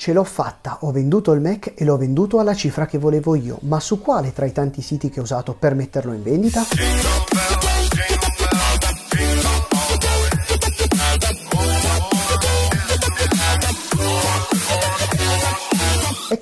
Ce l'ho fatta, ho venduto il Mac e l'ho venduto alla cifra che volevo io, ma su quale tra i tanti siti che ho usato per metterlo in vendita?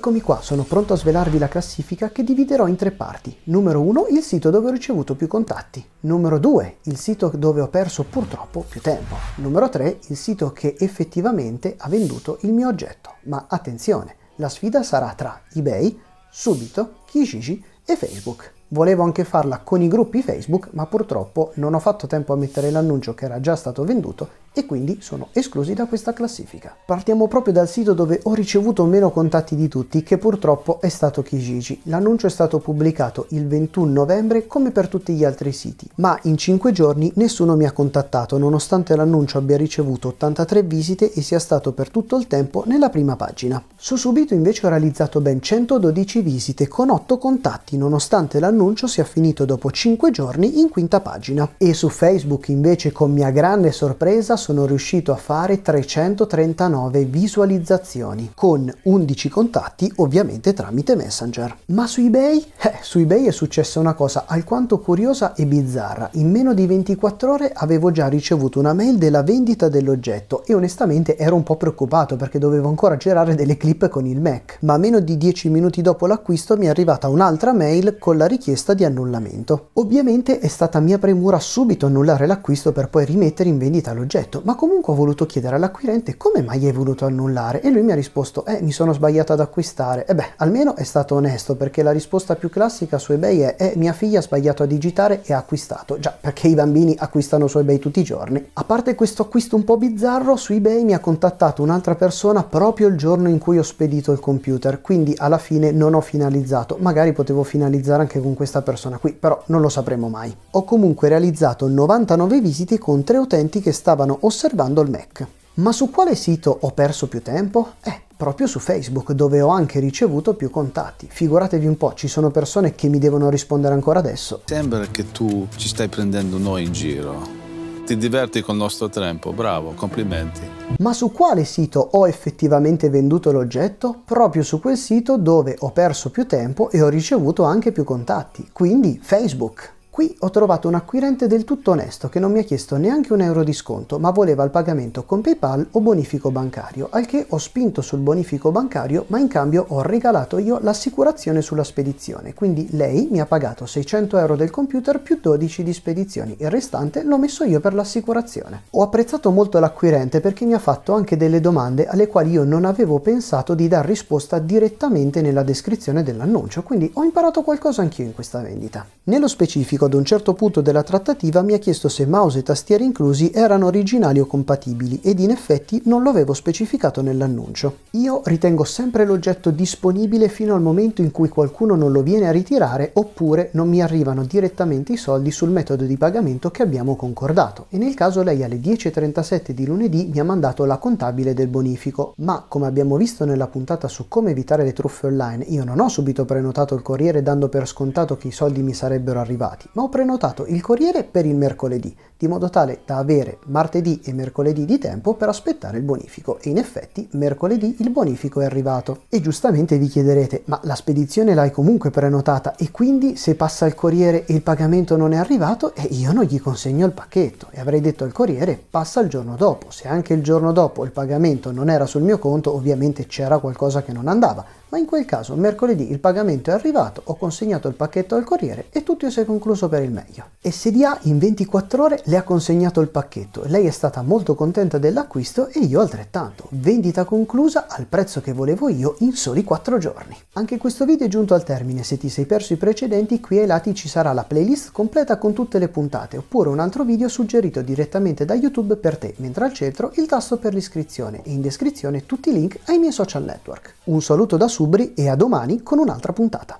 Eccomi qua, sono pronto a svelarvi la classifica che dividerò in tre parti. Numero 1, il sito dove ho ricevuto più contatti. Numero 2, il sito dove ho perso purtroppo più tempo. Numero 3, il sito che effettivamente ha venduto il mio oggetto. Ma attenzione, la sfida sarà tra eBay, Subito, Kijiji e Facebook. Volevo anche farla con i gruppi Facebook, ma purtroppo non ho fatto tempo a mettere l'annuncio che era già stato venduto e quindi sono esclusi da questa classifica. Partiamo proprio dal sito dove ho ricevuto meno contatti di tutti, che purtroppo è stato Kijiji. L'annuncio è stato pubblicato il 21 novembre come per tutti gli altri siti, ma in 5 giorni nessuno mi ha contattato nonostante l'annuncio abbia ricevuto 83 visite e sia stato per tutto il tempo nella prima pagina. Su Subito invece ho realizzato ben 112 visite con 8 contatti nonostante l'annuncio sia finito dopo 5 giorni in quinta pagina. E su Facebook invece con mia grande sorpresa sono riuscito a fare 339 visualizzazioni con 11 contatti ovviamente tramite Messenger. Ma su eBay? Eh, su eBay è successa una cosa alquanto curiosa e bizzarra. In meno di 24 ore avevo già ricevuto una mail della vendita dell'oggetto e onestamente ero un po' preoccupato perché dovevo ancora girare delle clip con il Mac. Ma meno di 10 minuti dopo l'acquisto mi è arrivata un'altra mail mail con la richiesta di annullamento. Ovviamente è stata mia premura subito annullare l'acquisto per poi rimettere in vendita l'oggetto, ma comunque ho voluto chiedere all'acquirente come mai hai voluto annullare e lui mi ha risposto eh mi sono sbagliato ad acquistare. E beh, almeno è stato onesto perché la risposta più classica su eBay è eh mia figlia ha sbagliato a digitare e ha acquistato, già perché i bambini acquistano su eBay tutti i giorni. A parte questo acquisto un po' bizzarro, su eBay mi ha contattato un'altra persona proprio il giorno in cui ho spedito il computer, quindi alla fine non ho finalizzato, magari potevo finalizzare anche con questa persona qui, però non lo sapremo mai. Ho comunque realizzato 99 visite con tre utenti che stavano osservando il Mac. Ma su quale sito ho perso più tempo? Eh, proprio su Facebook, dove ho anche ricevuto più contatti. Figuratevi un po', ci sono persone che mi devono rispondere ancora adesso. Sembra che tu ci stai prendendo noi in giro ti diverti col nostro tempo, bravo, complimenti. Ma su quale sito ho effettivamente venduto l'oggetto? Proprio su quel sito dove ho perso più tempo e ho ricevuto anche più contatti, quindi Facebook. Qui ho trovato un acquirente del tutto onesto che non mi ha chiesto neanche un euro di sconto, ma voleva il pagamento con PayPal o bonifico bancario, al che ho spinto sul bonifico bancario, ma in cambio ho regalato io l'assicurazione sulla spedizione, quindi lei mi ha pagato 600 euro del computer più 12 di spedizioni, il restante l'ho messo io per l'assicurazione. Ho apprezzato molto l'acquirente perché mi ha fatto anche delle domande alle quali io non avevo pensato di dar risposta direttamente nella descrizione dell'annuncio, quindi ho imparato qualcosa anch'io in questa vendita. Nello specifico scientifico ad un certo punto della trattativa mi ha chiesto se mouse e tastiere inclusi erano originali o compatibili ed in effetti non lo avevo specificato nell'annuncio. Io ritengo sempre l'oggetto disponibile fino al momento in cui qualcuno non lo viene a ritirare oppure non mi arrivano direttamente i soldi sul metodo di pagamento che abbiamo concordato e nel caso lei alle 10.37 di lunedì mi ha mandato la contabile del bonifico, ma come abbiamo visto nella puntata su come evitare le truffe online io non ho subito prenotato il corriere dando per scontato che i soldi mi sarebbero arrivati, ma ho prenotato il Corriere per il mercoledì, di modo tale da avere martedì e mercoledì di tempo per aspettare il bonifico e in effetti mercoledì il bonifico è arrivato. E giustamente vi chiederete, ma la spedizione l'hai comunque prenotata e quindi se passa il Corriere e il pagamento non è arrivato, eh, io non gli consegno il pacchetto e avrei detto al Corriere passa il giorno dopo, se anche il giorno dopo il pagamento non era sul mio conto ovviamente c'era qualcosa che non andava, ma in quel caso mercoledì il pagamento è arrivato, ho consegnato il pacchetto al Corriere e tutto si è concluso riposo per il meglio. SDA in 24 ore le ha consegnato il pacchetto, lei è stata molto contenta dell'acquisto e io altrettanto. Vendita conclusa al prezzo che volevo io in soli 4 giorni. Anche questo video è giunto al termine, se ti sei perso i precedenti qui ai lati ci sarà la playlist completa con tutte le puntate oppure un altro video suggerito direttamente da YouTube per te, mentre al centro il tasto per l'iscrizione e in descrizione tutti i link ai miei social network. Un saluto da Subri e a domani con un'altra puntata.